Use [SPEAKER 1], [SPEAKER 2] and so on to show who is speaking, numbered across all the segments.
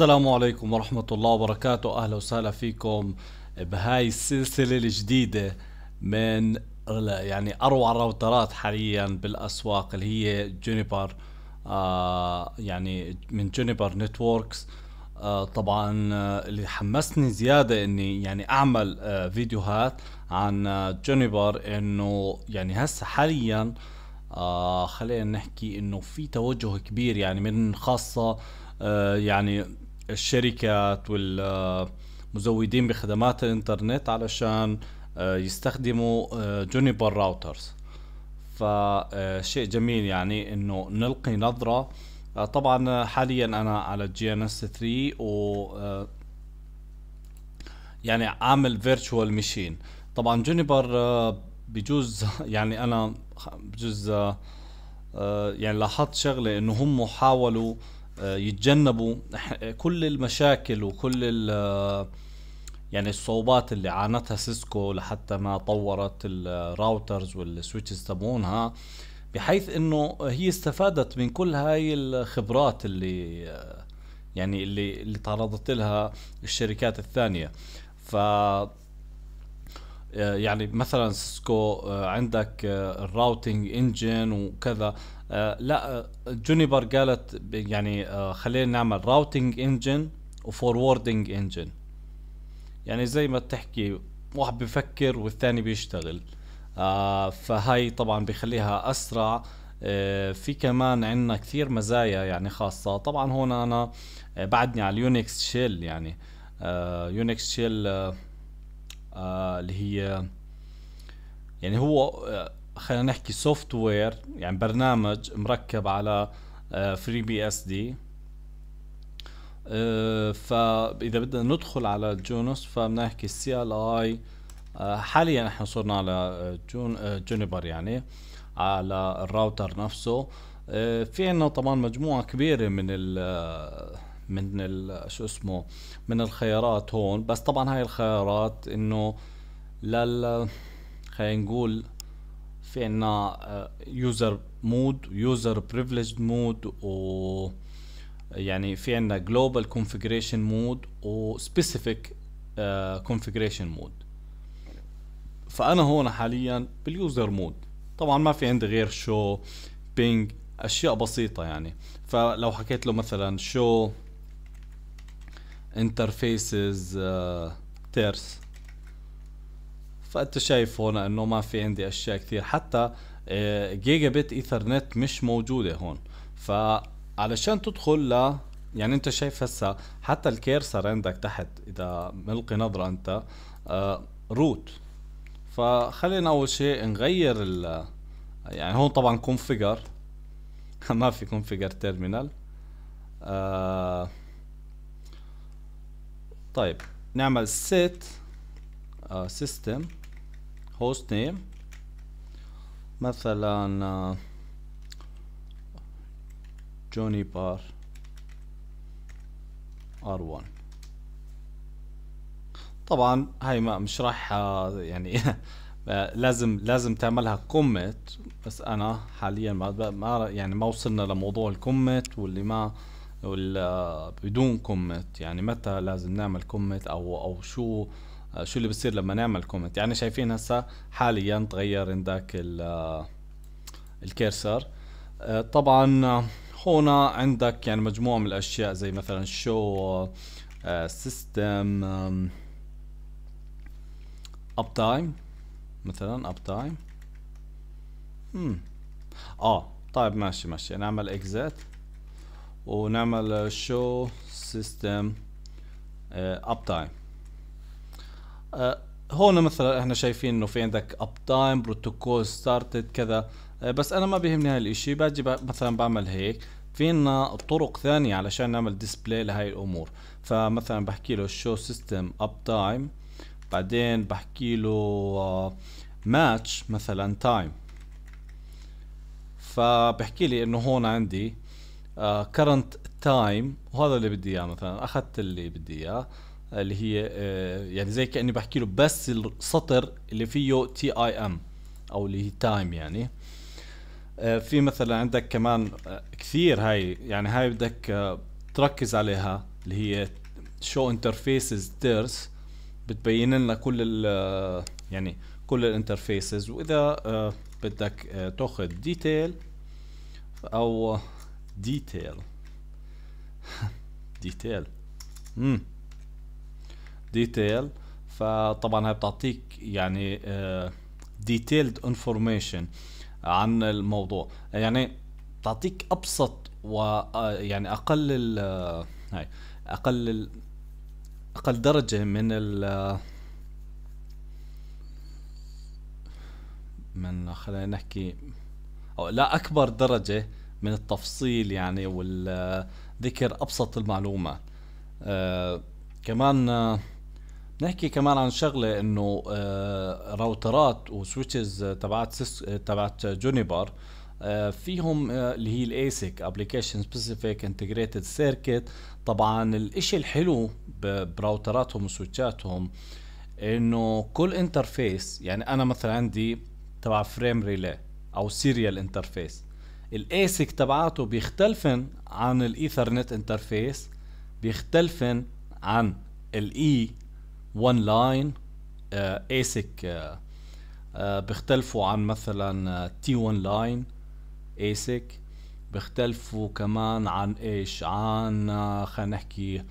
[SPEAKER 1] السلام عليكم ورحمة الله وبركاته أهلا وسهلا فيكم بهاي السلسلة الجديدة من يعني أروع الراوترات حاليا بالأسواق اللي هي جونيبر آه يعني من جونيبر نتوركس آه طبعا آه، اللي حمسني زيادة اني يعني اعمل آه فيديوهات عن جونيبر آه، انه يعني هسه حاليا آه خلينا نحكي انه في توجه كبير يعني من خاصة آه، يعني الشركات والمزودين بخدمات الانترنت علشان آه، يستخدموا جونيبر راوترز فشيء جميل يعني انه نلقي نظره آه، طبعا آه، حاليا انا على جي ان اس 3 و يعني عامل فيرتشوال ماشين طبعا جونيبر بجوز يعني انا بجوز يعني لاحظت شغله انه هم حاولوا آه، يتجنبوا كل المشاكل وكل ال آه، يعني الصعوبات اللي عانتها سيسكو لحتى ما طورت الراوترز والسويتشز تبعونها بحيث انه هي استفادت من كل هاي الخبرات اللي آه، يعني اللي اللي تعرضت لها الشركات الثانيه ف آه، يعني مثلا سيسكو آه، عندك آه، الراوتنج انجن وكذا لا جونيبر قالت يعني خلينا نعمل راوتنج انجن وفوروردنج انجن يعني زي ما تحكي واحد بفكر والثاني بيشتغل فهاي طبعا بخليها اسرع في كمان عندنا كثير مزايا يعني خاصة طبعا هون انا بعدني على اليونكس شيل يعني يونكس شيل آه، اللي هي يعني هو آه، خلينا نحكي سوفت وير يعني برنامج مركب على فري بي اس دي فاذا بدنا ندخل على جونوس فبدنا نحكي ال اي آه، حاليا احنا صرنا على جون جونيبر يعني على الراوتر نفسه في عندنا طبعا مجموعه كبيره من ال من شو اسمه من الخيارات هون بس طبعا هاي الخيارات انه لل خلينا نقول في عنا يوزر مود يوزر بريفليج مود و يعني في عنا جلوبال كونفيجريشن مود وسبيسيفيك كونفيجريشن مود فانا هون حاليا باليوزر مود طبعا ما في عندي غير شو بينج اشياء بسيطه يعني فلو حكيت له مثلا شو انترفيسز تيرس فانت شايف هون انه ما في عندي اشياء كثير حتى جيجا بت ايثرنت مش موجوده هون فعلشان تدخل ل يعني انت شايف هسه حتى الكيرسر عندك تحت اذا ملقي نظره انت روت آه، فخلينا اول شيء نغير ال يعني هون طبعا كونفيجر ما في كونفيجر تيرمينال آه طيب نعمل set uh, system host name مثلا جوني بار ار1 طبعا هاي ما مش راح آه، يعني آه، لازم لازم تعملها كوميت بس انا حاليا ما يعني ما وصلنا لموضوع الكوميت واللي ما آه ولا بدون كومنت يعني متى لازم نعمل كومنت او او شو شو اللي بصير لما نعمل كومنت يعني شايفين هسا حاليا تغير عندك الكيرسر آه، طبعا هنا عندك يعني مجموعة من الأشياء زي مثلا شو سيستم اب تايم مثلا اب تايم hmm. اه طيب ماشي ماشي نعمل اكزيت ونعمل show system اب uh, تايم uh, هون مثلا احنا شايفين انه في عندك اب تايم بروتوكول ستارتد كذا uh, بس انا ما بيهمني هالشيء باجي مثلا بعمل هيك في عنا طرق ثانية علشان نعمل ديسبلاي لهي الامور فمثلا بحكي له شو سيستم اب تايم بعدين بحكي له ماتش مثلا تايم فبحكي لي انه هون عندي كرنت آه، تايم وهذا اللي بدي اياه مثلا اخذت اللي بدي اياه اللي هي آه، يعني زي كاني بحكي له بس السطر اللي فيه تي اي ام او اللي هي تايم يعني آه، في مثلا عندك كمان كثير هاي يعني هاي بدك تركز عليها اللي هي شو انترفيسز تيرس بتبين لنا كل ال يعني كل الانترفيسز واذا بدك تاخذ ديتيل او detail detail امم detail فطبعا هي بتعطيك يعني آه، detailed information عن الموضوع يعني بتعطيك ابسط و آه، يعني اقل ال آه، هاي اقل ال اقل درجه من ال من خلينا نحكي او لا اكبر درجه من التفصيل يعني والذكر ابسط المعلومه آه، كمان آه، نحكي كمان عن شغله انه آه، راوترات وسويتشز تبعت سيس تبعت جونيبر فيهم اللي هي الايسك ابلكيشن سبيسيفيك انتجريتد سيركت طبعا الاشي الحلو براوتراتهم وسويتشاتهم انه كل انترفيس يعني انا مثلا عندي تبع فريم ريلي او سيريال انترفيس الاسك تبعاته بيختلفن عن الايثرنت انترفيس بيختلفن عن الاي 1 لاين اسك بيختلفوا عن مثلا تي 1 لاين اسك بيختلفوا كمان عن ايش عن آه، خلينا نحكي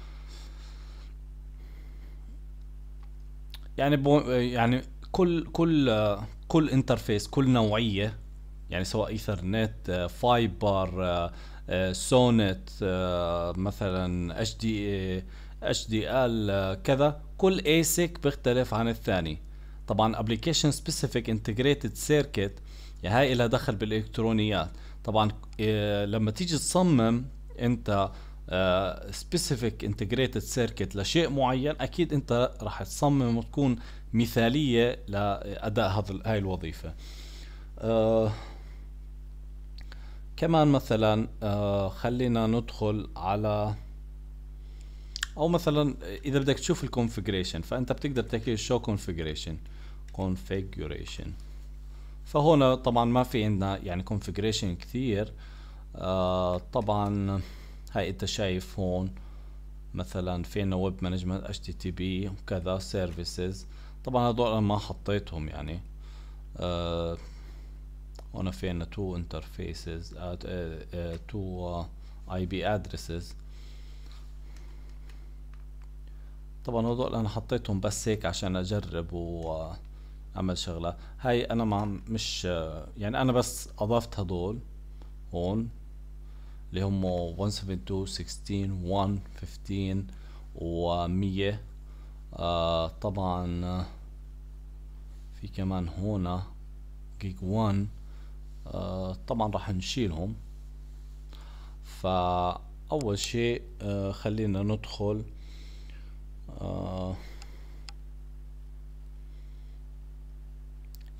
[SPEAKER 1] يعني بو يعني كل كل آه، كل انترفيس كل نوعيه يعني سواء ايثرنت فايبر سونت مثلا اتش دي اتش دي ال كذا كل ايسك بيختلف عن الثاني طبعا ابلكيشن سبيسيفيك انتجريتد سيركت هاي لها دخل بالالكترونيات طبعا آه، لما تيجي تصمم انت سبيسيفيك انتجريتد سيركت لشيء معين اكيد انت راح تصمم وتكون مثاليه لاداء هذا هاي الوظيفه آه، كمان مثلا آه، خلينا ندخل على او مثلا اذا بدك تشوف الكونفيجريشن فانت بتقدر تكتب شو كونفيجريشن كونفيجريشن فهنا طبعا ما في عندنا يعني كونفيجريشن كثير آه، طبعا هاي انت شايف هون مثلا في عندنا ويب مانجمنت اتش تي تي بي وكذا سيرفيسز طبعا هدول انا ما حطيتهم يعني آه on في عنا تو انترفيسز تو اي بي ادريسز طبعا هدول انا حطيتهم بس هيك عشان اجرب واعمل شغله هاي انا ما مش آه، يعني انا بس اضفت هدول هون اللي هم 172 16 115 و 100 آه طبعا آه، في كمان هون جيج 1 آه، طبعا راح نشيلهم فأول شيء آه، خلينا ندخل آه،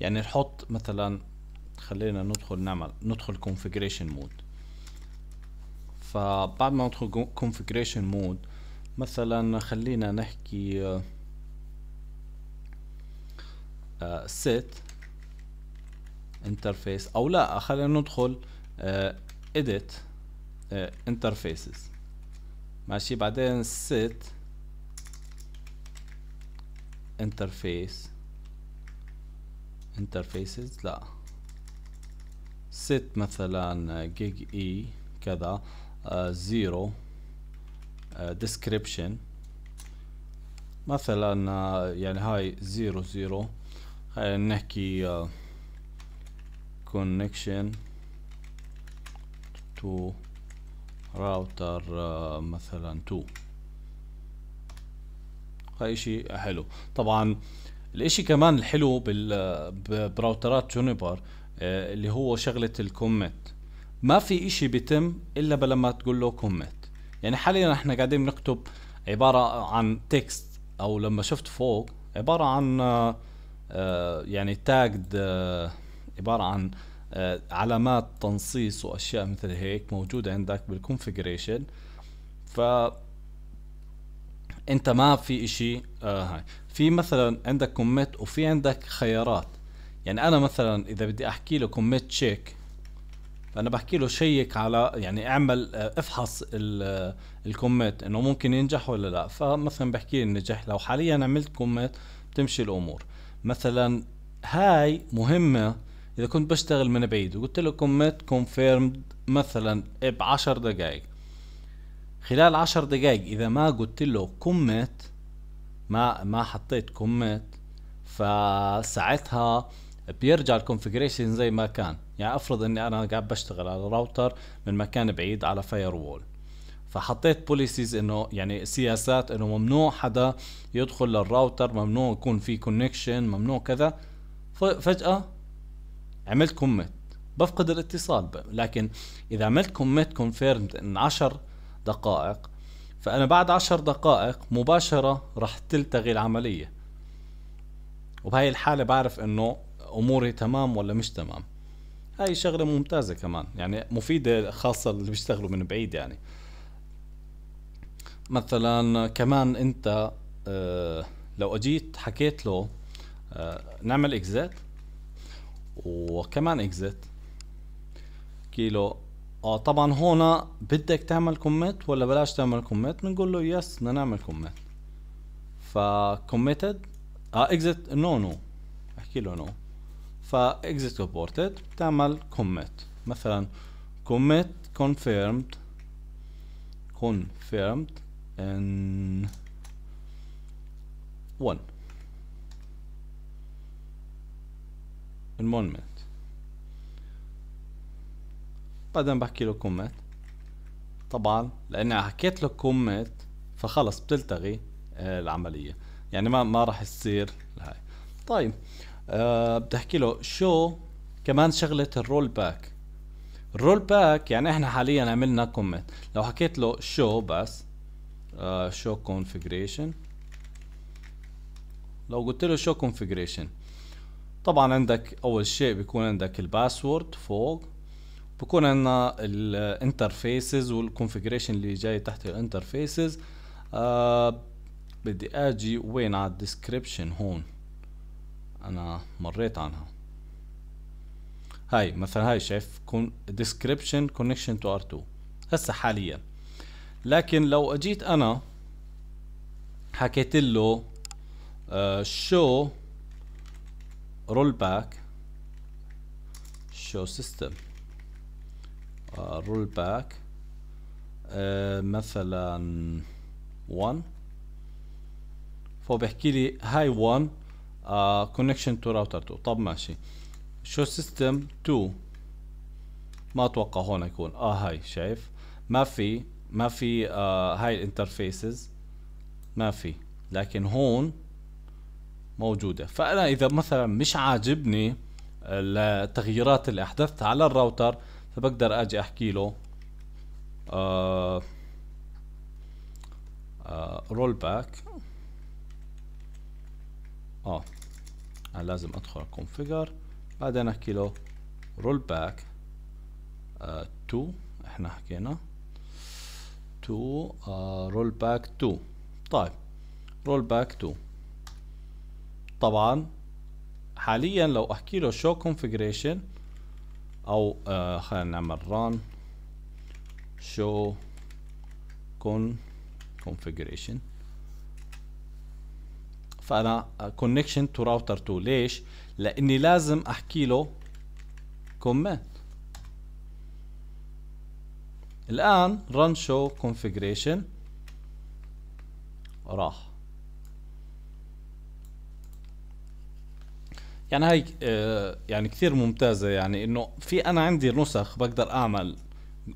[SPEAKER 1] يعني نحط مثلا خلينا ندخل نعمل ندخل configuration mode فبعد ما ندخل configuration mode مثلا خلينا نحكي set انترفيس او لا خلينا ندخل اديت آه، انترفيسز آه، ماشي بعدين سيت انترفيس انترفيسز لا سيت مثلا جيج آه، اي e كذا زيرو ديسكريبشن مثلا يعني هاي زيرو زيرو خلينا نحكي uh, connection to router آه، مثلا 2 هاي شيء حلو طبعا الاشي كمان الحلو بال آه، براوترات جونيبر آه، اللي هو شغلة الكومت ما في اشي بيتم الا ما تقول له كومت يعني حاليا احنا قاعدين نكتب عبارة عن تكست او لما شفت فوق عبارة عن يعني تاجد عباره عن آه، علامات تنصيص واشياء مثل هيك موجوده عندك بالكونفجريشن ف انت ما في اشي آه هاي في مثلا عندك كوميت وفي عندك خيارات يعني انا مثلا اذا بدي احكي له كوميت شيك فانا بحكي له شيك على يعني اعمل آه، افحص آه، الكوميت انه ممكن ينجح ولا لا فمثلا بحكي لي نجح لو حاليا عملت كوميت بتمشي الامور مثلا هاي مهمه اذا كنت بشتغل من بعيد وقلت له كوميت كونفيرمد مثلا بعشر دقائق خلال عشر دقائق اذا ما قلت له كوميت ما ما حطيت كوميت فساعتها بيرجع الكونفجريشن زي ما كان يعني افرض اني انا قاعد بشتغل على راوتر من مكان بعيد على فاير وول فحطيت بوليسيز انه يعني سياسات انه ممنوع حدا يدخل للراوتر ممنوع يكون في كونكشن ممنوع كذا فجأة عملت كوميت بفقد الاتصال لكن اذا عملت كوميت كونفيرمد ان 10 دقائق فانا بعد 10 دقائق مباشره راح تلتغي العمليه وبهي الحاله بعرف انه اموري تمام ولا مش تمام هاي شغله ممتازه كمان يعني مفيده خاصه اللي بيشتغلوا من بعيد يعني مثلا كمان انت آه، لو اجيت حكيت له آه، نعمل اكزيت وكمان اكزيت كيلو اه طبعا هون بدك تعمل كوميت ولا بلاش تعمل كوميت بنقول له يس بدنا نعمل كوميت فكوميتد اه اكزيت نو نو احكي له نو فاكزيت ريبورتد بتعمل كوميت مثلا كوميت confirmed confirmed in 1 المول مات بعدين بحكي له كومنت طبعا لاني حكيت له كومنت فخلص بتلتغي العملية يعني ما ما راح تصير هاي طيب أه بتحكي له شو كمان شغلة الرول باك الرول باك يعني احنا حاليا عملنا كومنت لو حكيت له شو بس شو كونفجريشن لو قلت له شو كونفجريشن طبعا عندك اول شيء بيكون عندك الباسورد فوق بكون عندنا الانترفيسز والكونفيجريشن اللي جاي تحت الانترفيسز آه بدي اجي وين على الديسكربشن هون انا مريت عنها هاي مثلا هاي شايف كون ديسكربشن كونكشن تو ار 2 هسه حاليا لكن لو اجيت انا حكيت له شو آه، uh, رول باك show system رول uh, باك uh, مثلا 1 فهو بيحكي لي هاي 1 كونكشن تو راوتر 2 طب ماشي شو سيستم 2 ما اتوقع هون يكون اه هاي شايف ما في ما في آه هاي الانترفيسز ما في لكن هون موجوده فانا اذا مثلا مش عاجبني التغييرات آه، اللي احدثتها على الراوتر فبقدر اجي احكي له رول آه، باك آه،, اه انا لازم ادخل كونفيجر بعدين احكي له رول باك تو احنا حكينا تو رول باك تو طيب رول باك 2 طبعا حاليا لو احكي له show configuration او آه خلينا نعمل run show con configuration فانا connection to router 2 ليش لاني لازم احكي له comment الان run show configuration راح يعني هاي آه، يعني كثير ممتازه يعني انه في انا عندي نسخ بقدر اعمل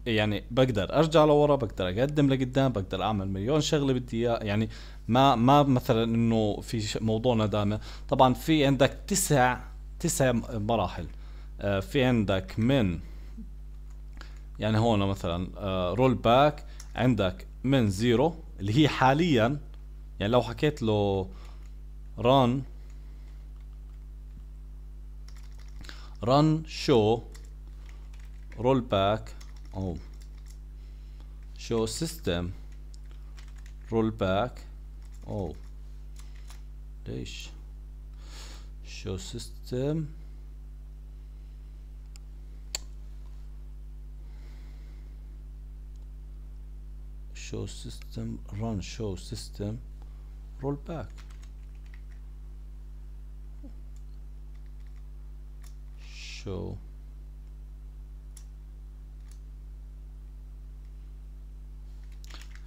[SPEAKER 1] يعني بقدر ارجع لورا بقدر اقدم لقدام بقدر اعمل مليون شغله بدي اياها يعني ما ما مثلا انه في موضوع ندامه طبعا في عندك تسع تسع مراحل آه، في عندك من يعني هون مثلا رول آه، باك عندك من زيرو اللي هي حاليا يعني لو حكيت له ران run show rollback oh show system rollback oh dash show system show system run show system rollback show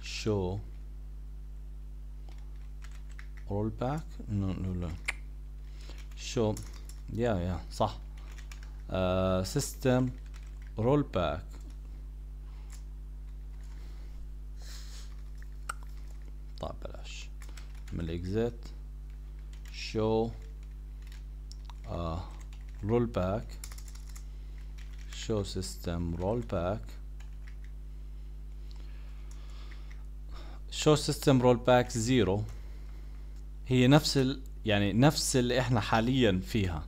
[SPEAKER 1] show rollback no no no show يا يا صح uh, system rollback طيب بلاش exit show uh, rollback show system rollback show system rollback zero هي نفس ال يعني نفس اللي احنا حاليا فيها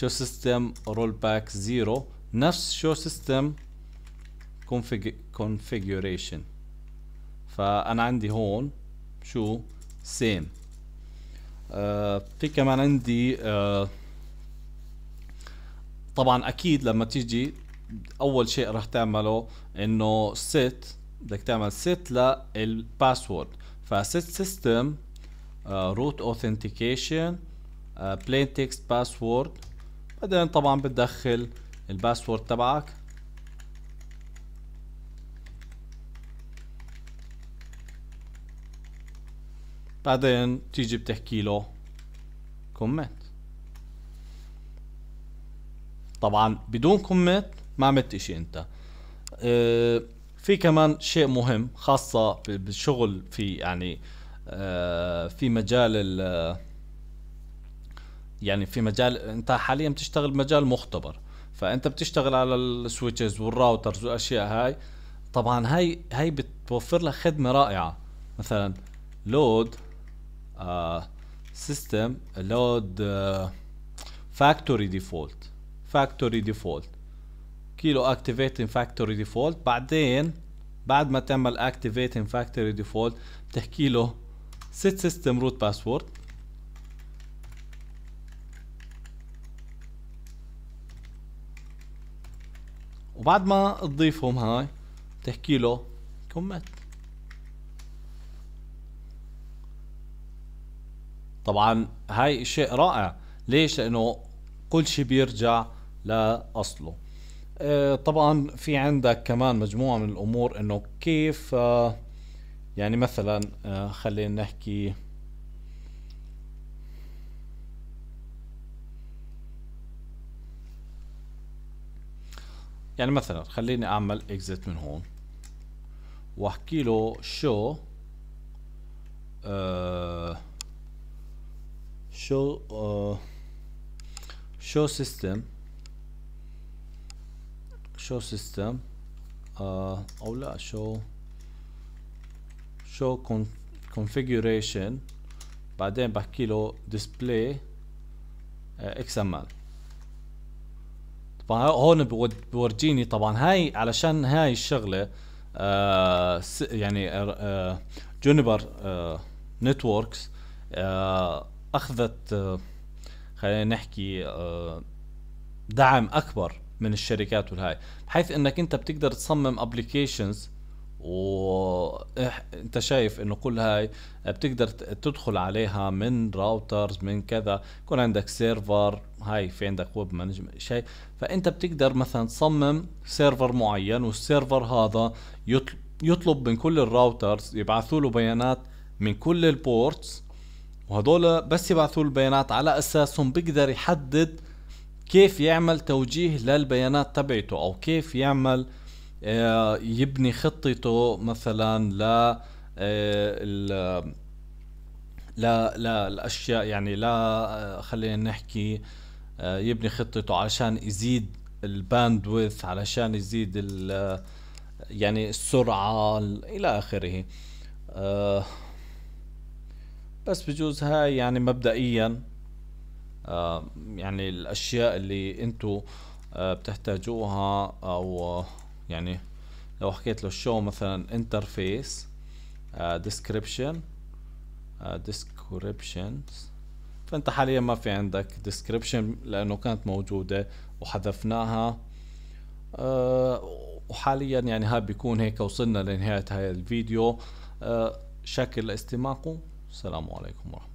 [SPEAKER 1] show system rollback zero نفس show system config configuration فانا عندي هون شو same آه في كمان عندي آه طبعا اكيد لما تيجي اول شيء راح تعمله انه سيت بدك تعمل سيت للباسورد فست سيستم روت اوثنتيكيشن بلين تكست باسورد بعدين طبعا بتدخل الباسورد تبعك بعدين تيجي بتحكي له كومنت طبعا بدون كوميت ما عملت اشي انت اه في كمان شيء مهم خاصة بالشغل في يعني أه، في مجال ال يعني في مجال انت حاليا بتشتغل مجال مختبر فانت بتشتغل على السويتشز والراوترز والاشياء هاي طبعا هاي هاي بتوفر لك خدمة رائعة مثلا لود سيستم لود فاكتوري ديفولت فاكتوري ديفولت كيلو اكتيفيتنج فاكتوري ديفولت بعدين بعد ما تعمل الاكتيفيتنج فاكتوري ديفولت بتحكي له set system root password وبعد ما تضيفهم هاي بتحكي له كومت طبعا هاي شيء رائع ليش لانه كل شيء بيرجع لأصله آه، طبعا في عندك كمان مجموعة من الأمور أنه كيف آه، يعني مثلا آه، خلينا نحكي يعني مثلا خليني اعمل اكزيت من هون واحكي له شو شو شو سيستم show system uh, او لا show show con configuration بعدين بحكي له display uh, xml طبعا هون بورجيني طبعا هاي علشان هاي الشغله آه يعني آه جونيبر آه نتوركس آه اخذت آه خلينا نحكي آه دعم اكبر من الشركات والهاي بحيث انك انت بتقدر تصمم ابلكيشنز و انت شايف انه كل هاي بتقدر تدخل عليها من راوترز من كذا يكون عندك سيرفر هاي في عندك ويب مانجمنت شيء فانت بتقدر مثلا تصمم سيرفر معين والسيرفر هذا يطلب من كل الراوترز يبعثوا له بيانات من كل البورتس وهدول بس يبعثوا البيانات على اساسهم بيقدر يحدد كيف يعمل توجيه للبيانات تبعته او كيف يعمل آه، يبني خطته مثلا ل آه، لا لا الاشياء يعني لا آه، خلينا نحكي يبني خطته علشان يزيد الباندويث علشان يزيد يعني السرعه الى اخره بس بجوز هاي يعني مبدئيا آه، يعني الاشياء اللي انتم آه، بتحتاجوها او آه، يعني لو حكيت له شو مثلا انترفيس ديسكريبشن ديسكريبشنز فانت حاليا ما في عندك ديسكريبشن لانه كانت موجوده وحذفناها وحاليا يعني ها بيكون هيك وصلنا لنهايه هاي الفيديو شكل لاستماعكم السلام عليكم ورحمه